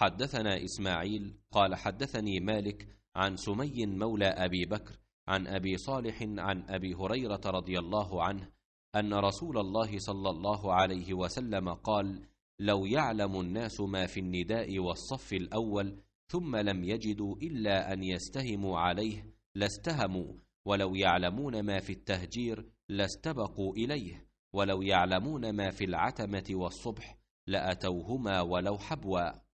حدثنا إسماعيل قال حدثني مالك عن سمي مولى أبي بكر عن أبي صالح عن أبي هريرة رضي الله عنه أن رسول الله صلى الله عليه وسلم قال لو يعلم الناس ما في النداء والصف الأول ثم لم يجدوا إلا أن يستهموا عليه لاستهموا ولو يعلمون ما في التهجير لاستبقوا إليه ولو يعلمون ما في العتمة والصبح لأتوهما ولو حبوا